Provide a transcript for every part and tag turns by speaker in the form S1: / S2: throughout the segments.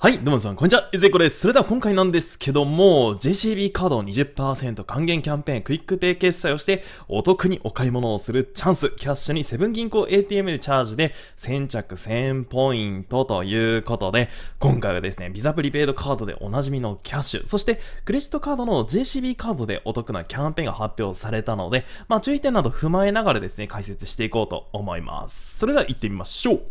S1: はい、どうも皆さん、こんにちは。いずいこです。それでは今回なんですけども、JCB カード20%還元キャンペーンクイックペイ決済をして、お得にお買い物をするチャンス。キャッシュにセブン銀行 ATM でチャージで、先着1000ポイントということで、今回はですね、ビザプリペイドカードでおなじみのキャッシュ、そしてクレジットカードの JCB カードでお得なキャンペーンが発表されたので、まあ注意点など踏まえながらですね、解説していこうと思います。それでは行ってみましょう。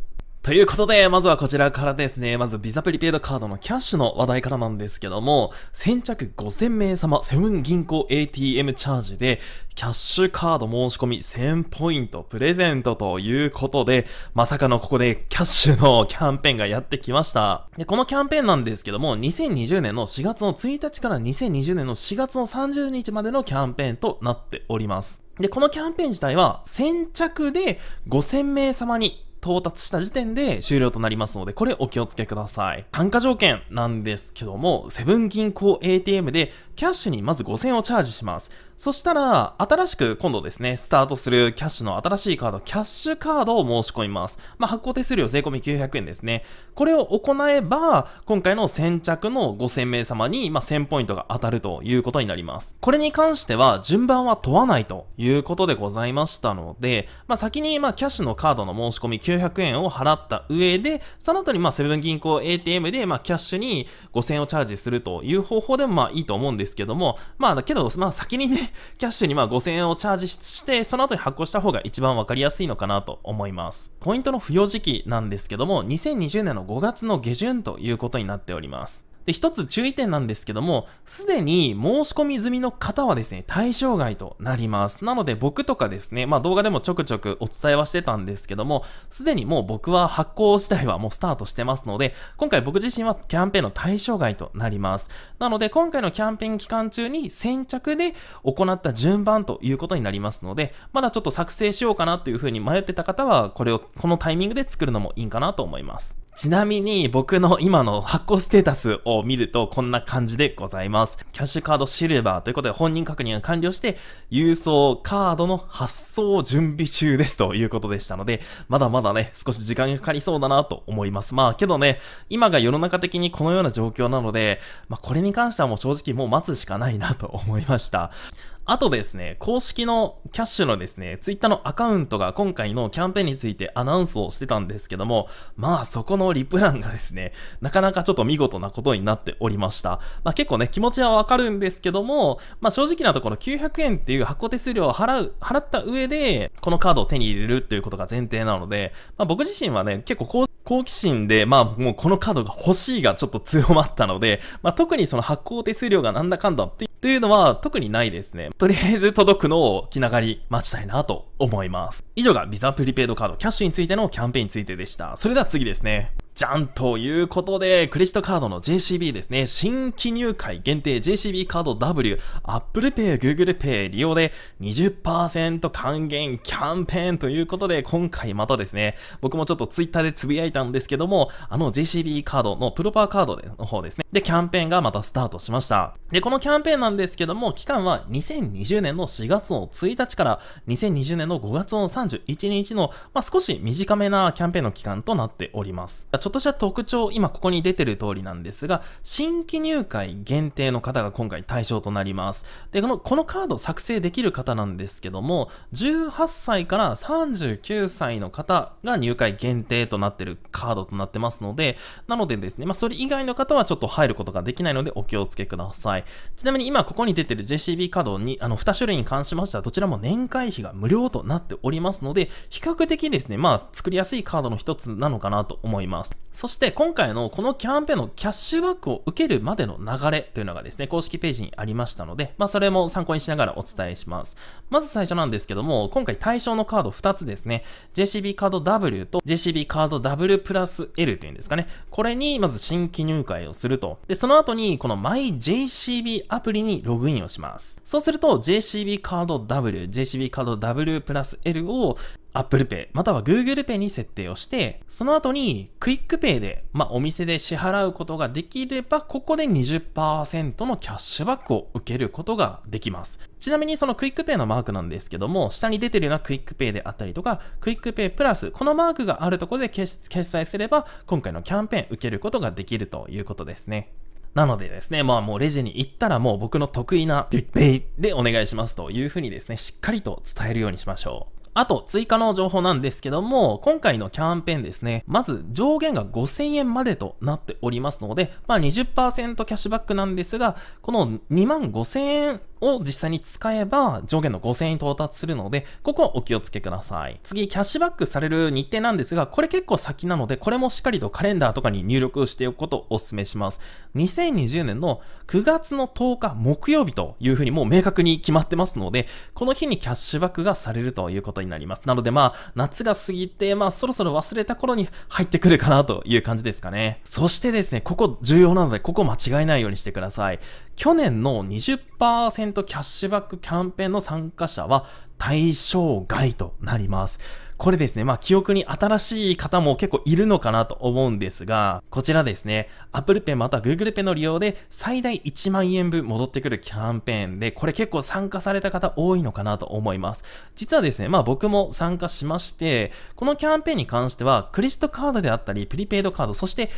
S1: ということで、まずはこちらからですね、まずビザプリペイドカードのキャッシュの話題からなんですけども、先着5000名様、セブン銀行 ATM チャージで、キャッシュカード申し込み1000ポイントプレゼントということで、まさかのここでキャッシュのキャンペーンがやってきました。で、このキャンペーンなんですけども、2020年の4月の1日から2020年の4月の30日までのキャンペーンとなっております。で、このキャンペーン自体は先着で5000名様に到達した時点で終了となりますので、これお気をつけください。単価条件なんですけども、セブン銀行 ATM でキャッシュにまず5000をチャージします。そしたら、新しく今度ですね、スタートするキャッシュの新しいカード、キャッシュカードを申し込みます。まあ、発行手数料税込み900円ですね。これを行えば、今回の先着の5000名様に、まあ、1000ポイントが当たるということになります。これに関しては、順番は問わないということでございましたので、まあ、先に、まあ、キャッシュのカードの申し込み900円を払った上で、その後にまあセブン銀行 ATM でまあキャッシュに5000円をチャージするという方法でもまあいいと思うんですけども、まあだけど、まあ先にね、キャッシュにまあ5000円をチャージして、その後に発行した方が一番わかりやすいのかなと思います。ポイントの付与時期なんですけども、2020年の5月の下旬ということになっております。で、一つ注意点なんですけども、すでに申し込み済みの方はですね、対象外となります。なので僕とかですね、まあ動画でもちょくちょくお伝えはしてたんですけども、すでにもう僕は発行自体はもうスタートしてますので、今回僕自身はキャンペーンの対象外となります。なので今回のキャンペーン期間中に先着で行った順番ということになりますので、まだちょっと作成しようかなというふうに迷ってた方は、これをこのタイミングで作るのもいいかなと思います。ちなみに僕の今の発行ステータスを見るとこんな感じでございます。キャッシュカードシルバーということで本人確認が完了して、郵送カードの発送を準備中ですということでしたので、まだまだね、少し時間がかかりそうだなと思います。まあけどね、今が世の中的にこのような状況なので、まあこれに関してはもう正直もう待つしかないなと思いました。あとですね、公式のキャッシュのですね、ツイッターのアカウントが今回のキャンペーンについてアナウンスをしてたんですけども、まあそこのリプランがですね、なかなかちょっと見事なことになっておりました。まあ結構ね、気持ちはわかるんですけども、まあ正直なところ900円っていう発行手数料を払う、払った上で、このカードを手に入れるっていうことが前提なので、まあ僕自身はね、結構好奇心で、まあもうこのカードが欲しいがちょっと強まったので、まあ特にその発行手数料がなんだかんだってというのは特にないですね。とりあえず届くのを気長に待ちたいなと思います。以上がビザプリペイドカードキャッシュについてのキャンペーンについてでした。それでは次ですね。じゃんということで、クレジットカードの JCB ですね、新規入会限定 JCB カード W、Apple Pay、Google Pay 利用で20%還元キャンペーンということで、今回またですね、僕もちょっと Twitter でつぶやいたんですけども、あの JCB カードのプロパーカードの方ですね、で、キャンペーンがまたスタートしました。で、このキャンペーンなんですけども、期間は2020年の4月の1日から2020年の5月の31日の、まあ、少し短めなキャンペーンの期間となっております。ちょっとした特徴、今ここに出てる通りなんですが、新規入会限定の方が今回対象となります。で、この、このカード作成できる方なんですけども、18歳から39歳の方が入会限定となってるカードとなってますので、なのでですね、まあ、それ以外の方はちょっと入ることができないのでお気をつけください。ちなみに今ここに出てる JCB カードに、あの、2種類に関しましては、どちらも年会費が無料となっておりますので、比較的ですね、まあ、作りやすいカードの一つなのかなと思います。そして今回のこのキャンペーンのキャッシュバックを受けるまでの流れというのがですね、公式ページにありましたので、まあそれも参考にしながらお伝えします。まず最初なんですけども、今回対象のカード2つですね、JCB カード W と JCB カード W プラス L というんですかね、これにまず新規入会をすると。で、その後にこの MyJCB アプリにログインをします。そうすると JCB カード W、JCB カード W プラス L を Apple Pay または Google Pay に設定をして、その後にクイックペイで、まあ、お店で支払うことができれば、ここで20%のキャッシュバックを受けることができます。ちなみにそのクイックペイのマークなんですけども、下に出てるようなクイックペイであったりとか、クイックペイプラス、このマークがあるところで決済すれば、今回のキャンペーン受けることができるということですね。なのでですね、まあもうレジに行ったらもう僕の得意な PayPay でお願いしますというふうにですね、しっかりと伝えるようにしましょう。あと、追加の情報なんですけども、今回のキャンペーンですね、まず上限が5000円までとなっておりますので、まあ20%キャッシュバックなんですが、この2万5000円を実際に使えば上限の5000円に到達するので、ここはお気をつけください。次、キャッシュバックされる日程なんですが、これ結構先なので、これもしっかりとカレンダーとかに入力しておくことをお勧めします。2020年の9月の10日木曜日というふうにもう明確に決まってますので、この日にキャッシュバックがされるということにになります。なのでまあ、夏が過ぎて、まあそろそろ忘れた頃に入ってくるかなという感じですかね。そしてですね、ここ重要なので、ここ間違えないようにしてください。去年の20%キャッシュバックキャンペーンの参加者は対象外となります。これですね、まあ記憶に新しい方も結構いるのかなと思うんですが、こちらですね、Apple Pay または Google Pay の利用で最大1万円分戻ってくるキャンペーンで、これ結構参加された方多いのかなと思います。実はですね、まあ僕も参加しまして、このキャンペーンに関しては、クレジットカードであったり、プリペイドカード、そして、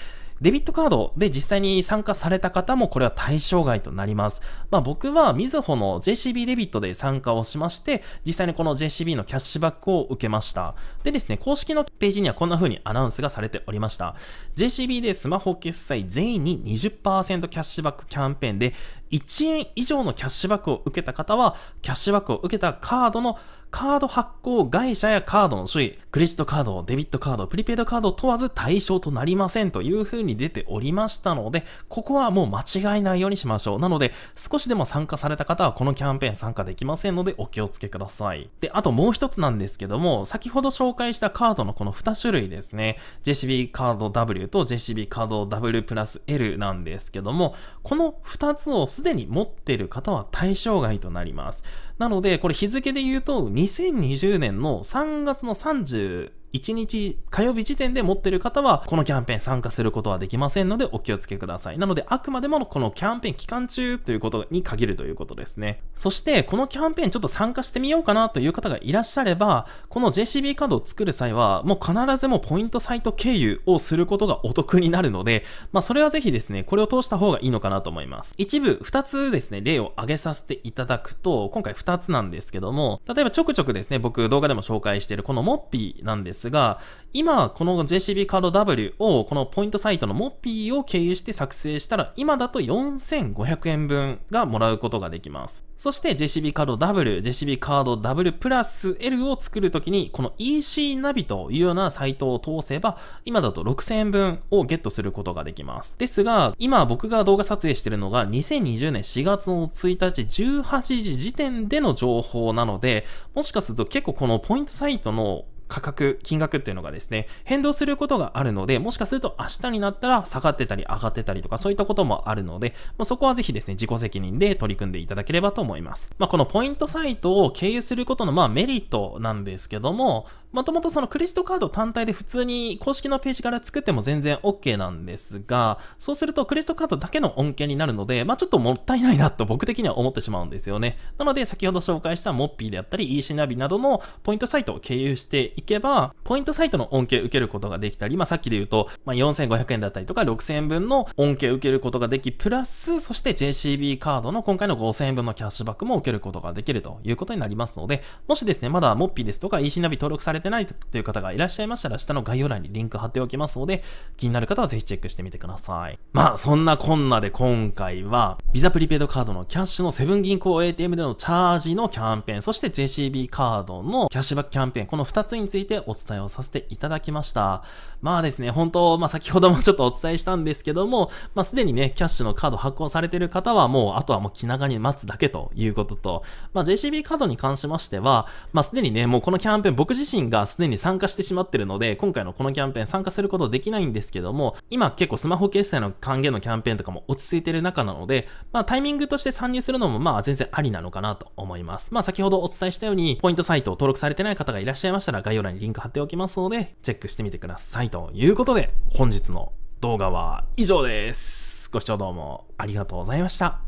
S1: デビットカードで実際に参加された方もこれは対象外となります。まあ僕はみずほの JCB デビットで参加をしまして、実際にこの JCB のキャッシュバックを受けました。でですね、公式のページにはこんな風にアナウンスがされておりました。JCB でスマホ決済全員に20%キャッシュバックキャンペーンで、1円以上のキャッシュバックを受けた方は、キャッシュバックを受けたカードのカード発行会社やカードの種類、クレジットカード、デビットカード、プリペイドカード問わず対象となりませんという風に出ておりましたので、ここはもう間違いないようにしましょう。なので、少しでも参加された方はこのキャンペーン参加できませんのでお気をつけください。で、あともう一つなんですけども、先ほど紹介したカードのこの2種類ですね、JCB カード W と JCB カード W プラス L なんですけども、この2つをすでに持っている方は対象外となります。なので、これ日付で言うと、2020年の3月の30、1日火曜日時点で持ってる方は、このキャンペーン参加することはできませんのでお気をつけください。なので、あくまでもこのキャンペーン期間中ということに限るということですね。そして、このキャンペーンちょっと参加してみようかなという方がいらっしゃれば、この JCB カードを作る際は、もう必ずもうポイントサイト経由をすることがお得になるので、まあ、それはぜひですね、これを通した方がいいのかなと思います。一部、2つですね、例を挙げさせていただくと、今回2つなんですけども、例えばちょくちょくですね、僕動画でも紹介しているこのモッピーなんですですが、今、この JCB カード W を、このポイントサイトのモッピーを経由して作成したら、今だと4500円分がもらうことができます。そして JCB カード W、JCB カード W プラス L を作るときに、この EC ナビというようなサイトを通せば、今だと6000円分をゲットすることができます。ですが、今僕が動画撮影しているのが2020年4月の1日18時時点での情報なので、もしかすると結構このポイントサイトの価格、金額っていうのがですね、変動することがあるので、もしかすると明日になったら下がってたり上がってたりとかそういったこともあるので、もうそこはぜひですね、自己責任で取り組んでいただければと思います。まあ、このポイントサイトを経由することのまあメリットなんですけども、もともとそのクレジットカード単体で普通に公式のページから作っても全然 OK なんですが、そうするとクレジットカードだけの恩恵になるので、まあ、ちょっともったいないなと僕的には思ってしまうんですよね。なので先ほど紹介したモッピーであったり EC ナビなどのポイントサイトを経由していけば、ポイントサイトの恩恵を受けることができたり、まあ、さっきで言うと、まあ、4500円だったりとか6000円分の恩恵を受けることができ、プラス、そして JCB カードの今回の5000円分のキャッシュバックも受けることができるということになりますので、もしですね、まだモッピーですとか EC ナビ登録されてないという方がいらっしゃいましたら、下の概要欄にリンク貼っておきますので、気になる方はぜひチェックしてみてください。まあ、そんなこんなで今回は、ビザプリペイドカードのキャッシュのセブン銀行 ATM でのチャージのキャンペーン、そして JCB カードのキャッシュバックキャンペーン、この2つにについてお伝えをさせていただきました。まあですね、本当、まあ先ほどもちょっとお伝えしたんですけども、まあすでにね、キャッシュのカード発行されている方はもう、あとはもう気長に待つだけということと、まあ JCB カードに関しましては、まあすでにね、もうこのキャンペーン僕自身がすでに参加してしまってるので、今回のこのキャンペーン参加することできないんですけども、今結構スマホ決済の還元のキャンペーンとかも落ち着いてる中なので、まあタイミングとして参入するのもまあ全然ありなのかなと思います。まあ先ほどお伝えしたように、ポイントサイトを登録されてない方がいらっしゃいましたら概要要欄にリンク貼っておきますので、チェックしてみてください。ということで、本日の動画は以上です。ご視聴どうもありがとうございました。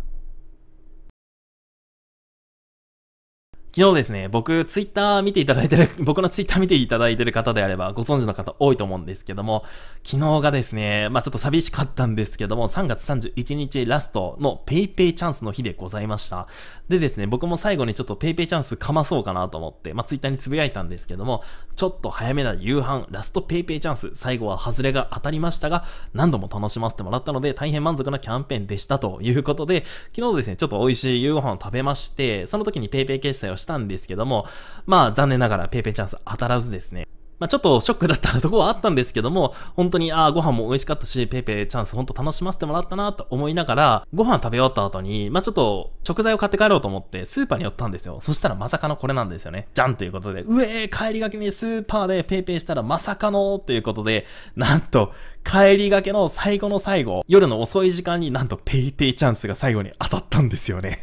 S1: 昨日ですね、僕、ツイッター見ていただいてる、僕のツイッター見ていただいてる方であれば、ご存知の方多いと思うんですけども、昨日がですね、まあちょっと寂しかったんですけども、3月31日ラストの PayPay チャンスの日でございました。でですね、僕も最後にちょっと PayPay チャンスかまそうかなと思って、まあツイッターに呟いたんですけども、ちょっと早めな夕飯、ラスト PayPay チャンス、最後は外れが当たりましたが、何度も楽しませてもらったので、大変満足なキャンペーンでしたということで、昨日ですね、ちょっと美味しい夕飯を食べまして、その時に PayPay 決済をしたんですけども、まあ残念ながらペーペーチャンス当たらずですね。まあ、ちょっとショックだったところはあったんですけども、本当に、ああ、ご飯も美味しかったし、ペイペイチャンス本当楽しませてもらったなと思いながら、ご飯食べ終わった後に、まあ、ちょっと食材を買って帰ろうと思ってスーパーに寄ったんですよ。そしたらまさかのこれなんですよね。じゃんということで、うえー、帰りがけにスーパーでペイペイしたらまさかのということで、なんと、帰りがけの最後の最後、夜の遅い時間になんとペイペイチャンスが最後に当たったんですよね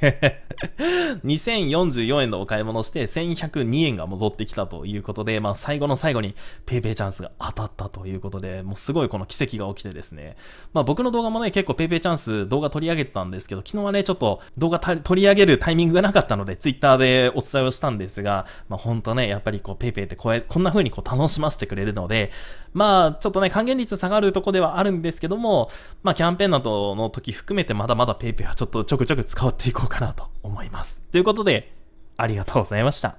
S1: 2044 円のお買い物して1102円が戻ってきたということで、まあ最後の最後にに PayPay チャンスが当たったということで、もうすごいこの奇跡が起きてですね、まあ僕の動画もね、結構 PayPay チャンス動画取り上げてたんですけど、昨日はね、ちょっと動画取り上げるタイミングがなかったので、Twitter でお伝えをしたんですが、まあ本当ね、やっぱりこう PayPay ってこうこんな風にこう楽しませてくれるので、まあちょっとね、還元率下がるとこではあるんですけども、まあキャンペーンなどの時含めてまだまだ PayPay はちょっとちょくちょく使っていこうかなと思います。ということで、ありがとうございました。